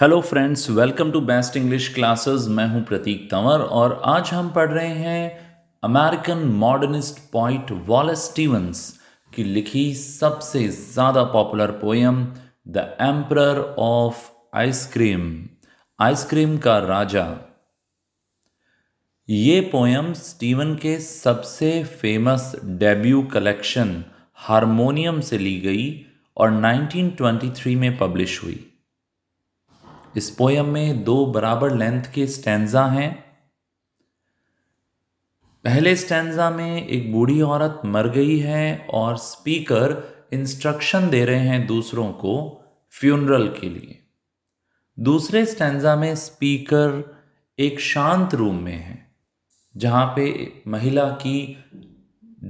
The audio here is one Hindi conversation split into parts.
Hello friends welcome to best English classes मैं हूं प्रतीक तंवर और आज हम पढ़ रहे हैं American modernist poet Wallace Stevens की लिखी सबसे ज़्यादा popular poem the emperor of ice cream ice cream का राजा ये पोयम स्टीवन के सबसे फेमस डेब्यू कलेक्शन हारमोनियम से ली गई और 1923 में पब्लिश हुई इस पोयम में दो बराबर लेंथ के स्टैंडा हैं पहले स्टैंडा में एक बूढ़ी औरत मर गई है और स्पीकर इंस्ट्रक्शन दे रहे हैं दूसरों को फ्यूनरल के लिए दूसरे स्टैंडा में स्पीकर एक शांत रूम में है जहां पे महिला की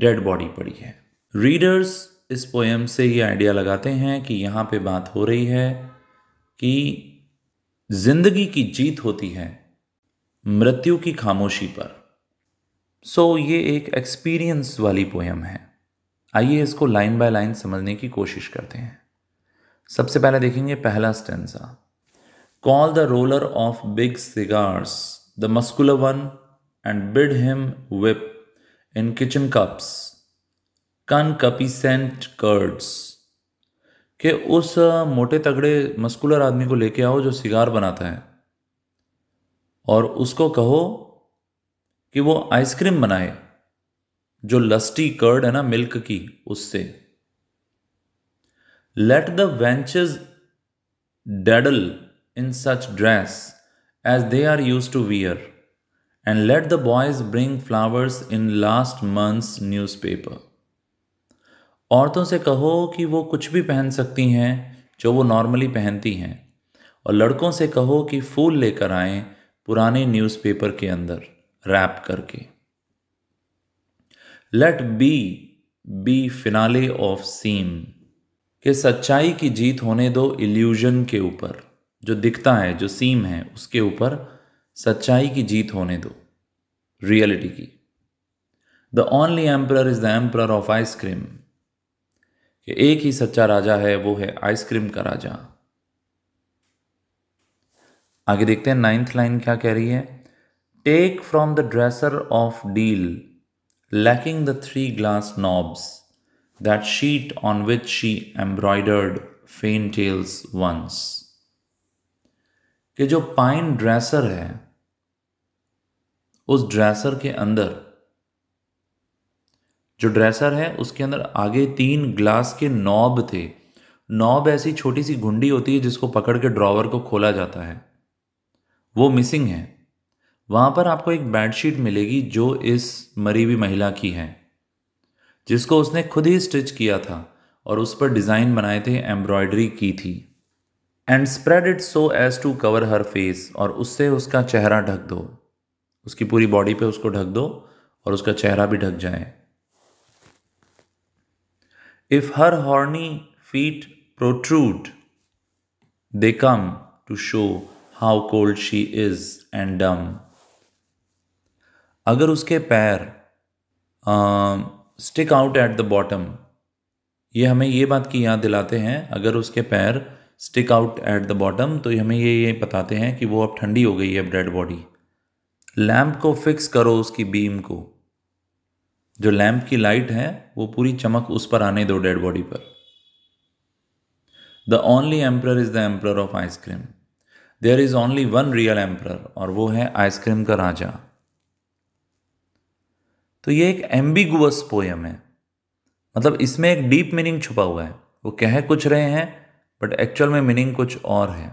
डेड बॉडी पड़ी है रीडर्स इस पोयम से ये आइडिया लगाते हैं कि यहाँ पे बात हो रही है कि जिंदगी की जीत होती है मृत्यु की खामोशी पर सो so, ये एक एक्सपीरियंस वाली पोयम है आइए इसको लाइन बाय लाइन समझने की कोशिश करते हैं सबसे पहले देखेंगे पहला stanza call the roller of big cigars the muscular one and bid him whip in kitchen cups कपी सेंट कर्ड्स कि उस मोटे तगड़े मस्कुलर आदमी को लेके आओ जो सिगार बनाता है और उसको कहो कि वो आइसक्रीम बनाए जो लस्टी कर्ड है ना मिल्क की उससे let the wenches dawdle in such dress as they are used to wear and let the boys bring flowers in last month's newspaper औरतों से कहो कि वो कुछ भी पहन सकती हैं जो वो नॉर्मली पहनती हैं और लड़कों से कहो कि फूल लेकर आए पुराने न्यूज़पेपर के अंदर रैप करके let be be finale of seem के सच्चाई की जीत होने दो इल्यूजन के ऊपर जो दिखता है जो सीम है उसके ऊपर सच्चाई की जीत होने दो रियलिटी की the only emperor is the emperor of ice cream कि एक ही सच्चा राजा है वो है आइसक्रीम का राजा आगे देखते हैं नाइन्थ लाइन क्या कह रही है take from the dresser of deal lacking the three glass knobs that sheet on which she embroidered fantails once कि जो पाइन ड्रेसर है उस ड्रेसर के अंदर जो ड्रेसर है उसके अंदर आगे तीन ग्लास के नॉब थे नॉब ऐसी छोटी सी घुंडी होती है जिसको पकड़ के ड्रॉवर को खोला जाता है वो मिसिंग है वहाँ पर आपको एक बेडशीट मिलेगी जो इस मरी हुई महिला की है जिसको उसने खुद ही स्टिच किया था और उस पर डिज़ाइन बनाए थे एम्ब्रॉयडरी की थी and spread it so as to cover her face और उससे उसका चेहरा ढक दो उसकी पूरी बॉडी पे उसको ढक दो और उसका चेहरा भी ढक जाए if her horny feet protrude, they come to show how cold she is and dumb. अगर उसके पैर stick out at the bottom ये हमें ये बात की याद दिलाते हैं अगर उसके पैर stick out at the bottom तो हमें ये ये बताते हैं कि वो अब ठंडी हो गई है अब डेड बॉडी लैम्प को फिक्स करो उसकी बीम को जो लैम्प की लाइट है वो पूरी चमक उस पर आने दो डेड बॉडी पर the only emperor is the emperor of ice cream there is only one real emperor और वो है आइसक्रीम का राजा तो ये एक एम्बिगुअस पोयम है मतलब इसमें एक डीप मीनिंग छुपा हुआ है वो कह कुछ रहे हैं बट एक्चुअल में मीनिंग कुछ और है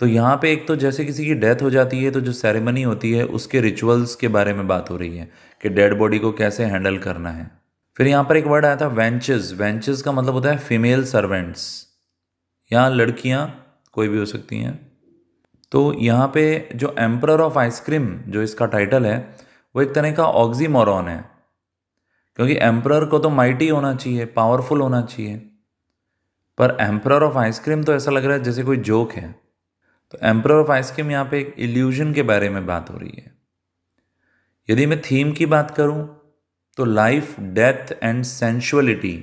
तो यहाँ पे एक तो जैसे किसी की डेथ हो जाती है तो जो सेरेमनी होती है उसके रिचुअल्स के बारे में बात हो रही है कि डेड बॉडी को कैसे हैंडल करना है फिर यहाँ पर एक वर्ड आया था वेंचेस वेंचेस का मतलब होता है फीमेल सर्वेंट्स यहाँ लड़कियाँ कोई भी हो सकती हैं तो यहाँ पे जो एम्प्रर ऑफ आइसक्रीम जो इसका टाइटल है वो एक तरह का ऑक्जीमोरॉन है क्योंकि एम्प्रर को तो माइटी होना चाहिए पावरफुल होना चाहिए पर एम्प्रर ऑफ आइसक्रीम तो ऐसा लग रहा है जैसे कोई जोक है तो एम्पर ऑफ आइसक्रीम यहाँ पे एक इल्यूजन के बारे में बात हो रही है यदि मैं थीम की बात करूँ तो लाइफ डेथ एंड सेंशुअलिटी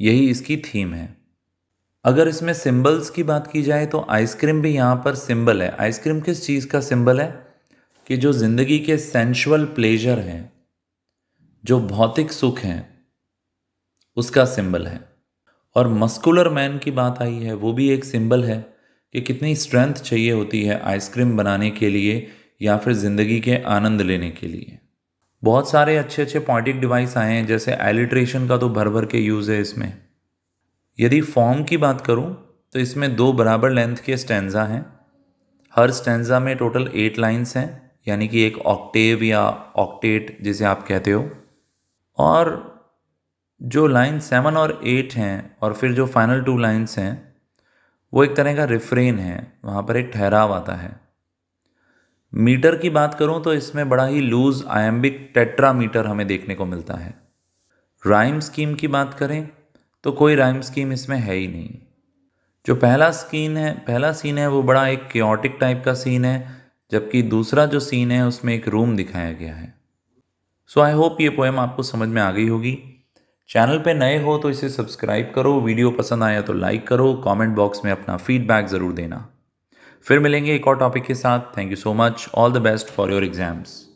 यही इसकी थीम है अगर इसमें सिंबल्स की बात की जाए तो आइसक्रीम भी यहाँ पर सिंबल है आइसक्रीम किस चीज़ का सिंबल है कि जो ज़िंदगी के सेंशुअल प्लेजर हैं जो भौतिक सुख हैं उसका सिंबल है और मस्कुलर मैन की बात आई है वो भी एक सिंबल है कि कितनी स्ट्रेंथ चाहिए होती है आइसक्रीम बनाने के लिए या फिर ज़िंदगी के आनंद लेने के लिए बहुत सारे अच्छे अच्छे पॉइंटिक डिवाइस आए हैं जैसे एलिट्रेशन का तो भर भर के यूज़ है इसमें यदि फॉर्म की बात करूं तो इसमें दो बराबर लेंथ के स्टेंजा हैं हर स्टेंजा में टोटल एट लाइंस हैं यानी कि एक ऑक्टेव या ऑक्टेट जिसे आप कहते हो और जो लाइन सेवन और एट हैं और फिर जो फाइनल टू लाइन्स हैं वो एक तरह का रिफ्रेन है वहाँ पर एक ठहराव आता है मीटर की बात करूँ तो इसमें बड़ा ही लूज आयम्बिक टेट्रा मीटर हमें देखने को मिलता है राइम स्कीम की बात करें तो कोई राइम स्कीम इसमें है ही नहीं जो पहला स्कीन है पहला सीन है वो बड़ा एक क्योटिक टाइप का सीन है जबकि दूसरा जो सीन है उसमें एक रूम दिखाया गया है सो आई होप ये पोएम आपको समझ में आ गई होगी चैनल पे नए हो तो इसे सब्सक्राइब करो वीडियो पसंद आया तो लाइक करो कमेंट बॉक्स में अपना फीडबैक ज़रूर देना फिर मिलेंगे एक और टॉपिक के साथ thank you so much all the best for your exams